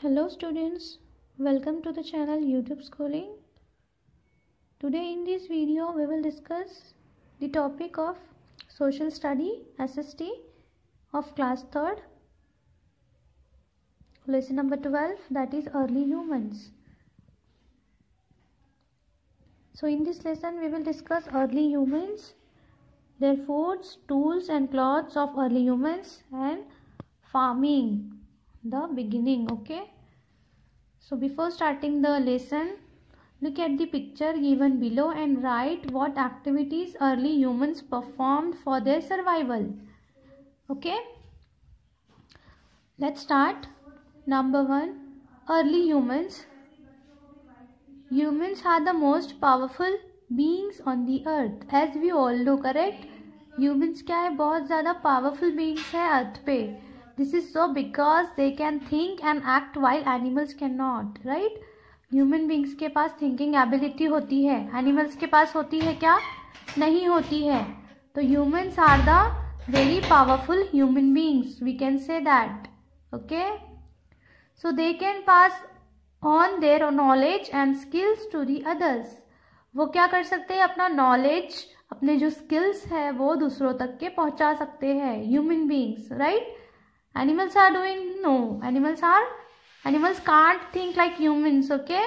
Hello students, welcome to the channel YouTube Schooling. Today in this video we will discuss the topic of Social Study SST of class 3rd. Lesson number 12 that is Early Humans. So in this lesson we will discuss early humans, their foods, tools and clothes of early humans and farming the beginning okay so before starting the lesson look at the picture given below and write what activities early humans performed for their survival okay let's start number 1 early humans humans are the most powerful beings on the earth as we all know correct Humans क्या है बहुत ज़्यादा powerful beings है earth पे this is so because they can think and act while animals can not right human beings के पास thinking ability होती है एनिमल्स के पास होती है क्या नहीं होती है तो humans are the very powerful human beings we can say that okay so they can pass on their knowledge and skills to the others वो क्या कर सकते हैं अपना नॉलेज अपने जो स्किल्स है वो दूसरों तक के पहुंचा सकते हैं human beings right animals are doing no animals are animals can't think like humans okay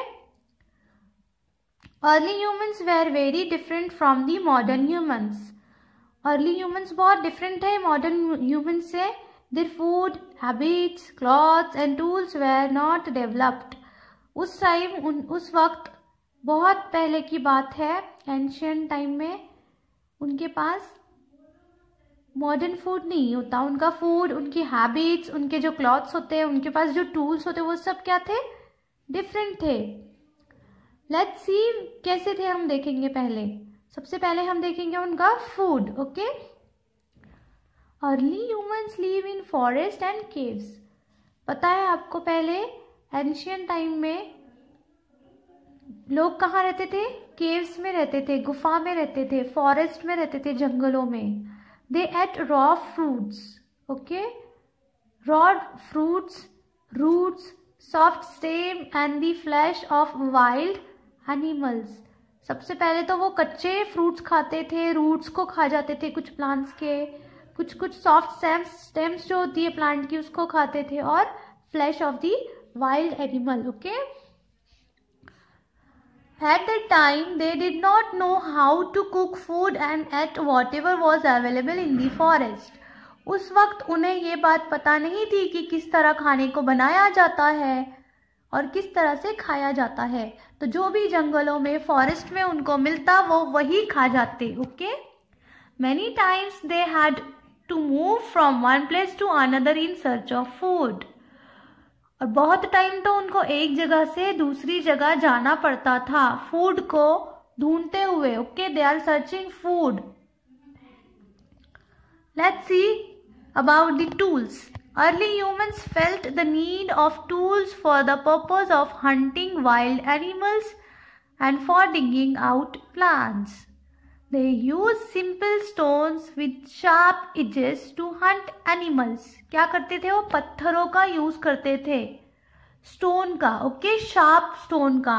early humans were very different from the modern humans early humans were different है modern humans say eh? their food habits clothes and tools were not developed Us time, उस वक्त बहुत पहले की बात है modern food नहीं होता उनका फूड उनकी हैबिट्स उनके जो क्लॉथ्स होते हैं उनके पास जो टूल्स होते हैं वो सब क्या थे डिफरेंट थे लेट्स सी कैसे थे हम देखेंगे पहले सबसे पहले हम देखेंगे उनका food okay early humans live in forest and caves पता है आपको पहले एंशियन टाइम में लोग कहाँ रहते थे केव्स में रहते थे गुफा में रहते थे फॉरेस्ट में रहते थे जंगलों में they eat raw fruits okay raw fruits roots soft stem and the flesh of wild animals सबसे पहले तो वो कच्चे फ्रूट्स खाते थे रूट्स को खा जाते थे कुछ प्लांट्स के कुछ कुछ सॉफ्ट स्टेम्स स्टेम्स जो होती है प्लांट की उसको खाते थे और flesh of the wild animal okay At that time, they did not know how to cook food and at whatever was available in the forest. उस वक्त उन्हें ये बात पता नहीं थी कि किस तरह खाने को बनाया जाता है और किस तरह से खाया जाता है तो जो भी जंगलों में फॉरेस्ट में उनको मिलता वो वही खा जाते okay many times they had to move from one place to another in search of food और बहुत टाइम तो उनको एक जगह से दूसरी जगह जाना पड़ता था फूड को ढूंढते हुए okay they are searching food let's see about the tools early humans felt the need of tools for the purpose of hunting wild animals and for digging out plants They use simple stones with sharp edges to hunt animals. क्या करते थे वो पत्थरों का use करते थे stone का okay sharp stone का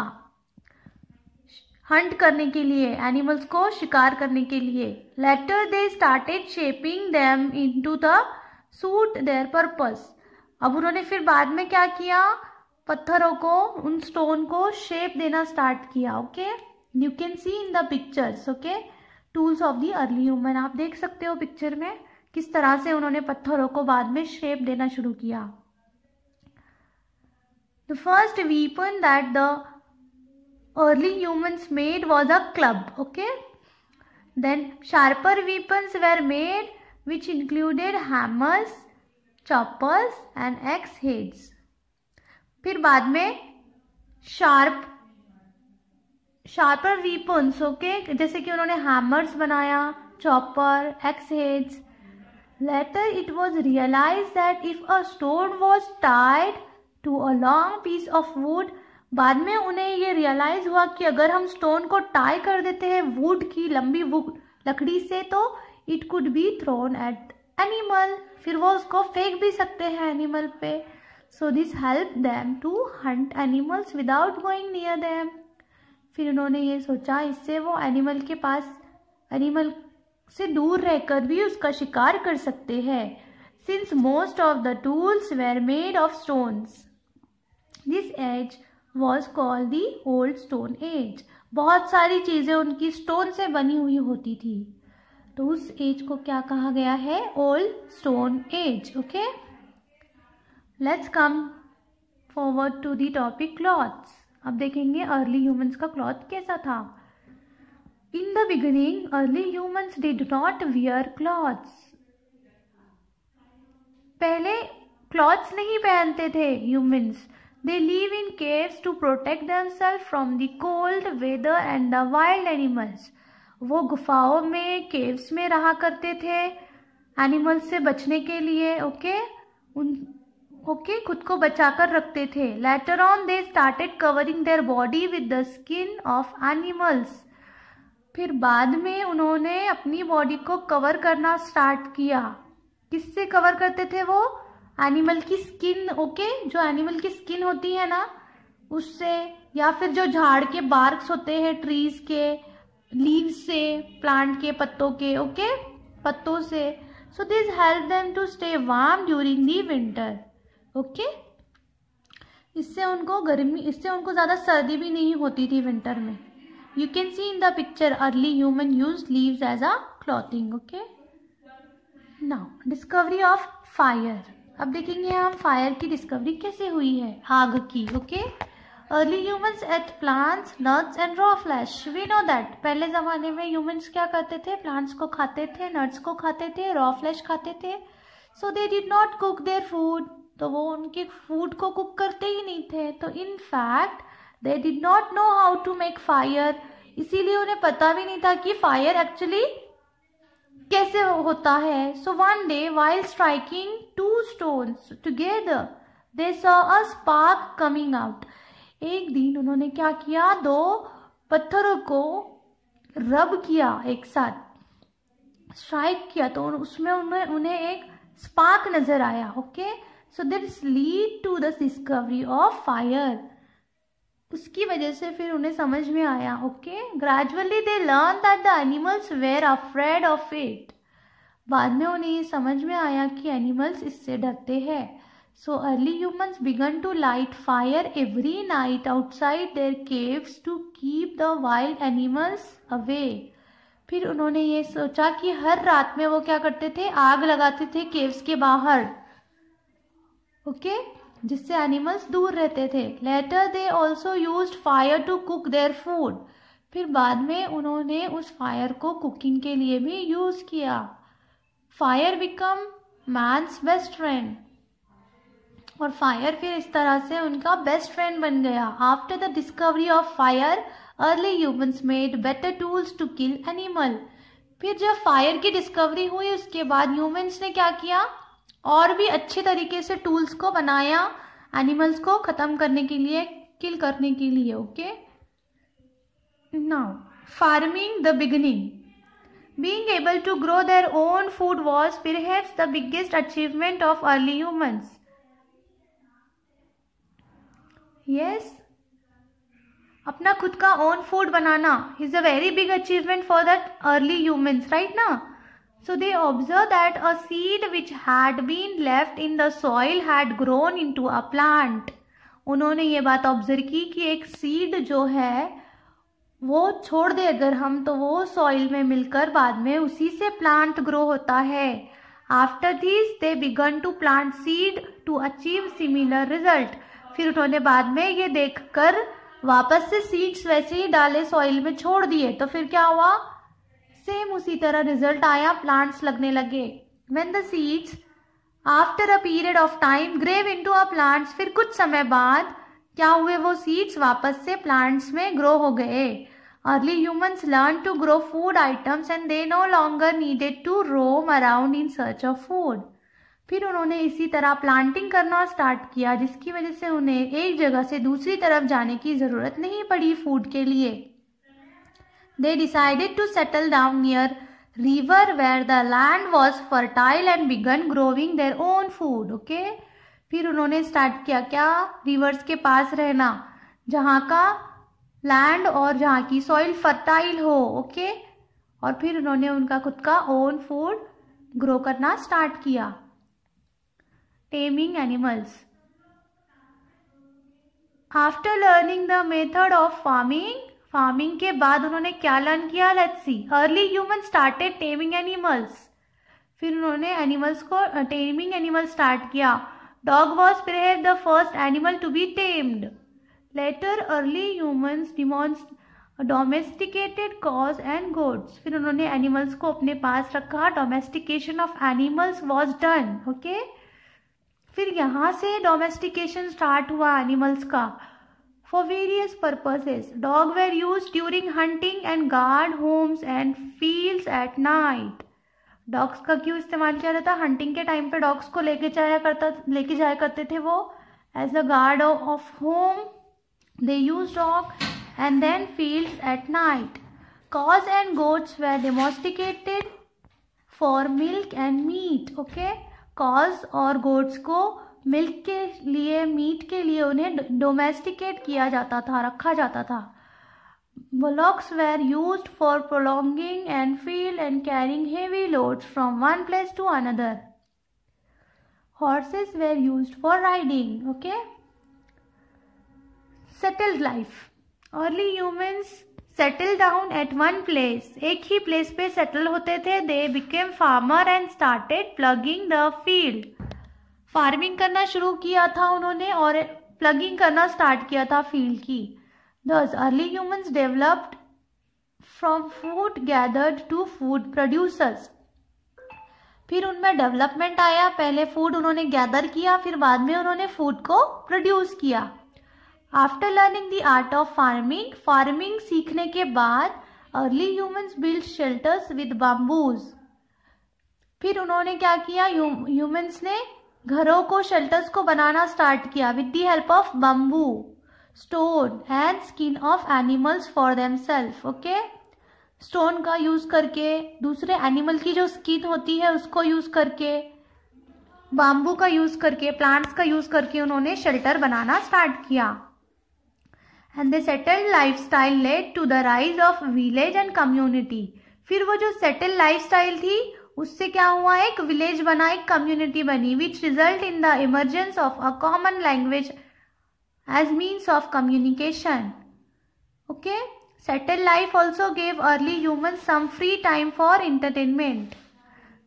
हंट करने के लिए एनिमल्स को शिकार करने के लिए later they started shaping them to the suit their purpose अब उन्होंने फिर बाद में क्या किया पत्थरों को उन स्टोन को शेप देना स्टार्ट किया okay you can see in the pictures okay tools of the early human आप देख सकते हो पिक्चर में किस तरह से उन्होंने पत्थरों को बाद में शेप देना शुरू किया the first weapon that the early humans made was a club okay then sharper weapon were made which included hammers choppers and axe heads फिर बाद में शार्प शार्पर वीपन्स ओके जैसे कि उन्होंने हैमर्स बनाया chopper axe heads later it was realize that if a stone was tied to a long piece of wood बाद में उन्हें ये रियलाइज हुआ कि अगर हम स्टोन को टाई कर देते हैं वुड की लंबी वुड लकड़ी से तो it could be thrown at animal फिर वो उसको फेंक भी सकते हैं एनिमल पे so this help them to hunt animals without going near them फिर उन्होंने ये सोचा इससे वो एनिमल के पास एनिमल से दूर रहकर भी उसका शिकार कर सकते हैं since most of the tools were made of stones this age was called the old stone age बहुत सारी चीज़ें उनकी स्टोन से बनी हुई होती थी तो उस एज को क्या कहा गया है old stone age okay let's come forward to topic topic clothes अब देखेंगे अर्ली ह्यूमंस का क्लॉथ कैसा था in the beginning early humans did not wear cloth पहले क्लॉथ्स नहीं पहनते थे humans they live in caves to protect themselves from the cold weather and the wild animals वो गुफाओं में केव्स में रहा करते थे एनिमल्स से बचने के लिए ओके okay? उन ओके खुद को बचाकर रखते थे later on they started covering their body with the skin of animals फिर बाद में उन्होंने अपनी बॉडी को कवर करना स्टार्ट किया किससे कवर करते थे वो एनिमल की स्किन ओके okay? जो एनिमल की स्किन होती है ना उससे या फिर जो झाड़ के बार्क्स होते हैं ट्रीज के लीव से प्लांट के पत्तों के ओके okay? पत्तों से so this help them to stay warm during the winter okay इससे उनको गर्मी इससे उनको ज़्यादा सर्दी भी नहीं होती थी विंटर में you can see in the picture early human use leave as a clothing okay now discovery of fire अब देखेंगे हम फायर की डिस्कवरी कैसे हुई है आग की okay early humans ate plants nuts and raw flesh we know that पहले ज़माने में ह्यूमन्स क्या करते थे प्लांट्स को खाते थे नट्स को खाते थे रॉ फ्लैश खाते थे so they did not cook their food तो वो उनके फूड को कुक करते ही नहीं थे तो in fact they did not know how to make fire इसीलिए उन्हें पता भी नहीं था कि फायर एक्चुअली कैसे होता है so one day while striking two stone together they saw a spark coming out एक दिन उन्होंने क्या किया दो पत्थरों को रब किया एक साथ स्ट्राइक किया तो उसमें उन्हें उन्हें एक स्पार्क नजर आया okay okay? So that's lead to the discovery of fire उसकी वजह से फिर उन्हें समझ में आया okay gradually they learn that the animals were afraid of it बाद में उन्हें समझ में आया कि एनिमल्स इससे डरते हैं so early humans began to light fire every night outside their caves to keep the wild animals away फिर उन्होंने ये सोचा कि हर रात में वो क्या करते थे आग लगाते थे केव्स के बाहर ओके जिससे एनिमल्स दूर रहते थे later they also use fire to cook their food फिर बाद में उन्होंने उस फायर को कुकिंग के लिए भी यूज किया fire become man's best friend और फायर फिर इस तरह से उनका बेस्ट फ्रेंड बन गया after the discovery of fire early humans made better tools to kill animal फिर जब फायर की डिस्कवरी हुई उसके बाद ह्यूमंस ने क्या किया और भी अच्छे तरीके से टूल्स को बनाया एनिमल्स को ख़त्म करने के लिए किल करने के लिए okay now farming the beginning being able to grow their own food was perhaps the biggest achievement of early humans. Yes अपना खुद का ओन फूड बनाना is a very big achievement for that early humans right ना So they observed that a seed which had been left in the soil had grown into a plant. उन्होंने ये बात observe की कि एक seed जो है वो छोड़ दे अगर हम तो वो सॉइल में मिलकर बाद में उसी से प्लांट ग्रो होता है after this they began to plant seed to achieve similar result फिर उन्होंने बाद में ये देखकर वापस से सीड्स वैसे ही डाले सॉइल में छोड़ दिए तो फिर क्या हुआ सेम उसी तरह रिजल्ट आया प्लांट्स लगने लगे when the seeds after a period of time grew into a plants फिर कुछ समय बाद क्या हुए वो सीड्स वापस से प्लांट्स में ग्रो हो गए early humans learn to grow food items and they no longer needed to roam around in search of food फिर उन्होंने इसी तरह प्लांटिंग करना स्टार्ट किया जिसकी वजह से उन्हें एक जगह से दूसरी तरफ जाने की ज़रूरत नहीं पड़ी फूड के लिए they decided to settle down near river where the land was fertile and began growing their own food okay फिर उन्होंने स्टार्ट किया क्या रिवर्स के पास रहना जहाँ का लैंड और जहाँ की सॉइल फर्टाइल हो ओके okay? और फिर उन्होंने उनका खुद का ओन फूड ग्रो करना स्टार्ट किया taming animals after learning the method of farming farming के बाद उन्होंने क्या लर्न किया let's see early human started taming animals फिर उन्होंने एनिमल्स को टेमिंग एनिमल स्टार्ट किया dog was perhaps the first animal to be tamed later early humans डिमॉन्स्ट डोमेस्टिकेटेड कॉज एंड गोड्स फिर उन्होंने एनिमल्स को अपने पास रखा domestication of animals was done okay फिर यहाँ से डोमेस्टिकेशन स्टार्ट हुआ एनिमल्स का For various purposes, dogs were used during hunting and guard homes and fields at night. Dogs का क्यों इस्तेमाल किया जाता हंटिंग के टाइम पे डॉग्स को लेके जाया करता लेके जाया करते थे वो as a guard of home they use dog and then field at night cows and goats were domesticated for milk and meat okay cows और गोट्स को मिल्क के लिए मीट के लिए उन्हें डोमेस्टिकेट किया जाता था रखा जाता था bullocks were use for prolonging and field and carrying heavy loads from one place to another horses were use for riding okay settled life early human settle down at one place एक ही place पे settle होते थे they became farmer and started ploughing the field farming करना शुरू किया था उन्होंने और प्लगिंग करना स्टार्ट किया था फील्ड की दस early humans developed from food gathered to food producers फिर उनमें डेवलपमेंट आया पहले फूड उन्होंने गैदर किया फिर बाद में उन्होंने फूड को प्रोड्यूस किया after learning the art of farming farming सीखने के बाद early humans build shelters with bamboos फिर उन्होंने क्या किया ह्यूमंस ने घरों को शेल्टर्स को बनाना स्टार्ट किया with the help of bamboo stone and skin of animals for them self okay stone का यूज करके दूसरे एनिमल की जो स्किन होती है उसको यूज करके बाम्बू का यूज करके प्लांट्स का यूज करके उन्होंने शेल्टर बनाना स्टार्ट किया and they settle life style led to the rise of village and community फिर वो जो सेटल लाइफ स्टाइल थी उससे क्या हुआ एक विलेज बना एक कम्युनिटी बनी which result in the emergence of a common language as means of communication okay settle life also gave early human some free time for entertainment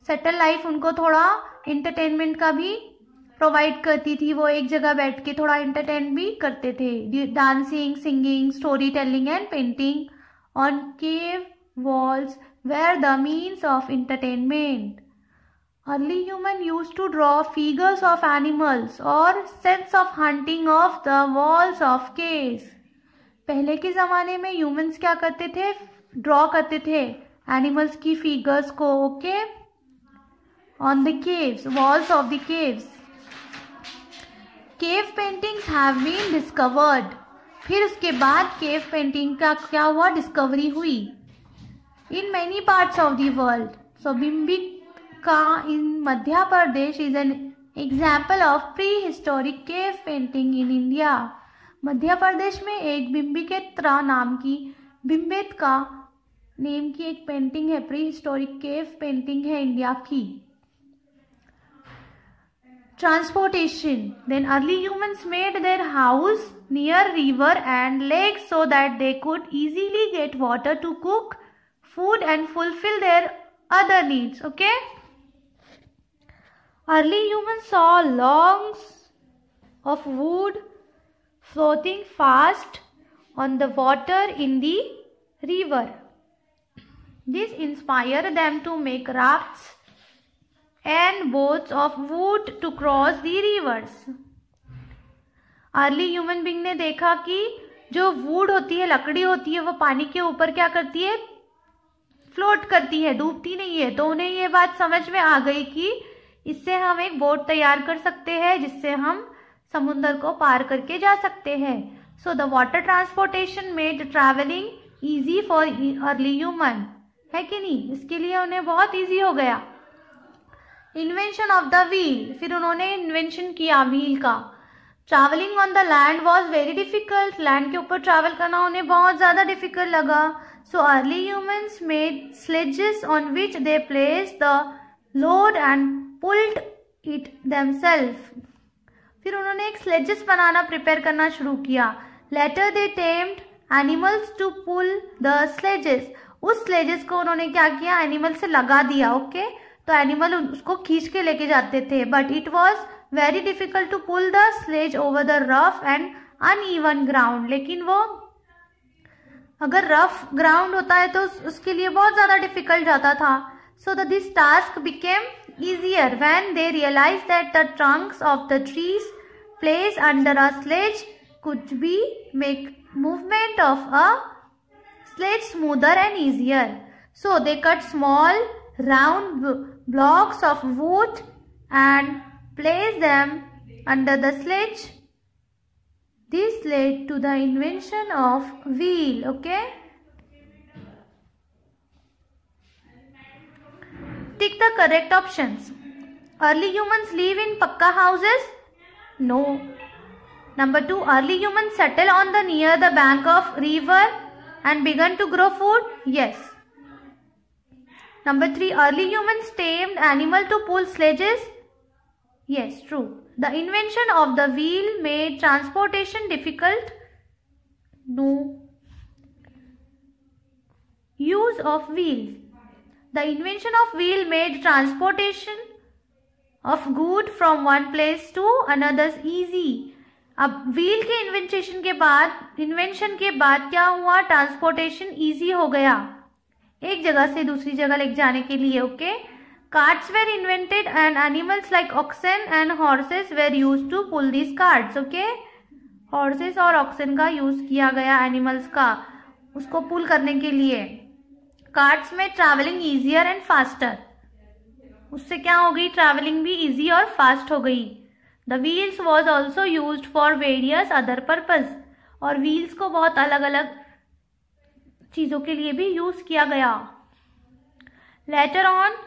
settle life उनको थोड़ा इंटरटेनमेंट का भी प्रोवाइड करती थी वो एक जगह बैठ के थोड़ा इंटरटेन भी करते थे dancing singing story telling and painting on cave walls were the means of entertainment. Early human used to draw figures of animals or sets of hunting off the walls of caves. पहले के ज़माने में humans क्या करते थे draw करते थे animals की फिगर्स को okay on the caves walls of the caves cave paintings have been discovered फिर उसके बाद केव पेंटिंग का क्या हुआ डिस्कवरी हुई in part of the world so बिम्बिक का in Madhya Pradesh is an example of prehistoric cave painting in India Madhya Pradesh में एक बिम्बिकेत्रा नाम की बिम्बेत का नेम की एक पेंटिंग है प्री हिस्टोरिक केव पेंटिंग है इंडिया की transportation then early humans made their house near river and lake so that they could easily get water to cook food and fulfill their other needs. Okay? Early humans saw logs of wood floating fast on the water in the river. This inspired them to make rafts and boats of wood to cross the rivers. Early human being ने देखा कि जो would होती है लकड़ी होती है वो पानी के ऊपर क्या करती है फ्लोट करती है डूबती नहीं है तो उन्हें ये बात समझ में आ गई कि इससे हम एक बोट तैयार कर सकते हैं जिससे हम समुद्र को पार करके जा सकते हैं so the water transportation made travelling easy for early human है कि नहीं इसके लिए उन्हें बहुत ईजी हो गया इन्वेंशन ऑफ द व्हील फिर उन्होंने इन्वेंशन किया व्हील का travelling on the land was very difficult land के ऊपर ट्रैवल करना उन्हें बहुत ज़्यादा डिफिकल्ट लगा So early humans made sledges on which they placed the load and pulled it themselves. फिर उन्होंने एक स्लेजेस बनाना प्रिपेयर करना शुरू किया later they tamed animals to pull the sledges उस स्लेजेस को उन्होंने क्या किया एनिमल से लगा दिया ओके okay? तो एनिमल उसको खींच के लेके जाते थे but it was very difficult to pull the sledge over the rough and uneven ground लेकिन वो अगर रफ ग्राउंड होता है तो उसके लिए बहुत ज़्यादा डिफिकल्ट जाता था so the this task became easier when they realize that the trunks of the trees place under a sledge could be make movement of a sledge smoother and easier so they cut small round blocks of wood and place them under the sledge This led to the invention of wheel. Okay. Take the correct options. Early humans live in pakka houses? No. Number 2. Early humans settle on the near the bank of river and began to grow food? Yes. Number 3. Early humans tamed animal to pull sledges? Yes, true. The invention of the wheel made transportation difficult. No. Use of wheels. The invention of wheel made transportation of good from one place to another easy. अब wheel के invention के बाद invention के बाद क्या हुआ transportation easy हो गया एक जगह से दूसरी जगह ले जाने के लिए okay okay? Carts were invented and animals like oxen and horses were used to pull these carts. Okay? Horses or oxen ka use kiya gaya animals ka usko pull karne ke liye Carts made traveling easier and faster. usse kya ho gayi traveling bhi easy aur fast ho gayi The wheels was also used for various other purpose. aur wheels ko bahut alag alag चीज़ों के लिए भी use किया गया later on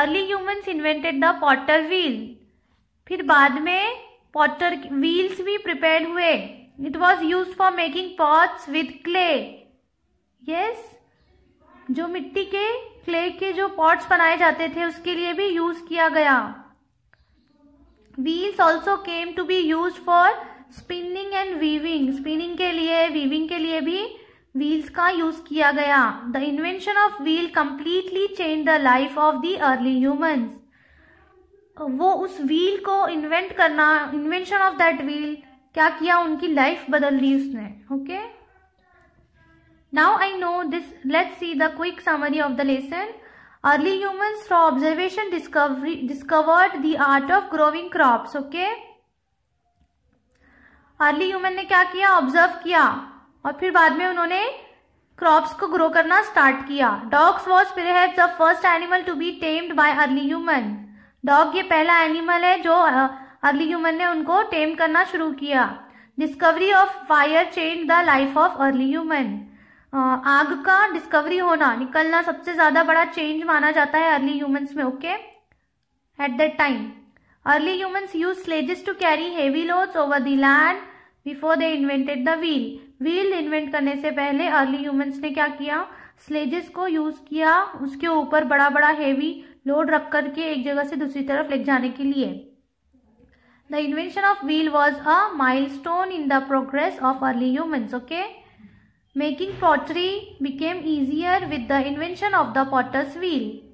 early humans invented the potter wheel फिर बाद में potter wheels भी प्रिपेयर हुए it was use for making pots with clay yes जो मिट्टी के क्ले के जो पॉट्स बनाए जाते थे उसके लिए भी यूज किया गया wheels also came to be use for spinning and weaving spinning के लिए वीविंग के लिए भी व्हील्स का यूज किया गया the invention of wheel completely change the life of the early humans वो उस व्हील को इन्वेंट करना इन्वेंशन ऑफ दैट व्हील क्या किया उनकी लाइफ बदल दी उसने okay now I know this let's see the quick summary of the lesson early humans from observation discovery discovered the art of growing crops okay early human ने क्या किया observe किया और फिर बाद में उन्होंने क्रॉप्स को ग्रो करना स्टार्ट किया dogs was perhaps the first animal to be tamed by early human dog ये पहला एनिमल है जो अर्ली ह्यूमन ने उनको टेम करना शुरू किया discovery of fire change the life of early human आग का डिस्कवरी होना निकलना सबसे ज्यादा बड़ा चेंज माना जाता है अर्ली ह्यूमन्स में okay at that time early humans use sledges to carry heavy loads over the land before they invented the wheel wheel invent करने से पहले अर्ली ह्यूमंस ने क्या किया स्लेजेस को यूज किया उसके ऊपर बड़ा बड़ा हेवी लोड रख करके एक जगह से दूसरी तरफ ले जाने के लिए the invention of wheel was a milestone in the progress of early humans okay making pottery became easier with the invention of the potter's wheel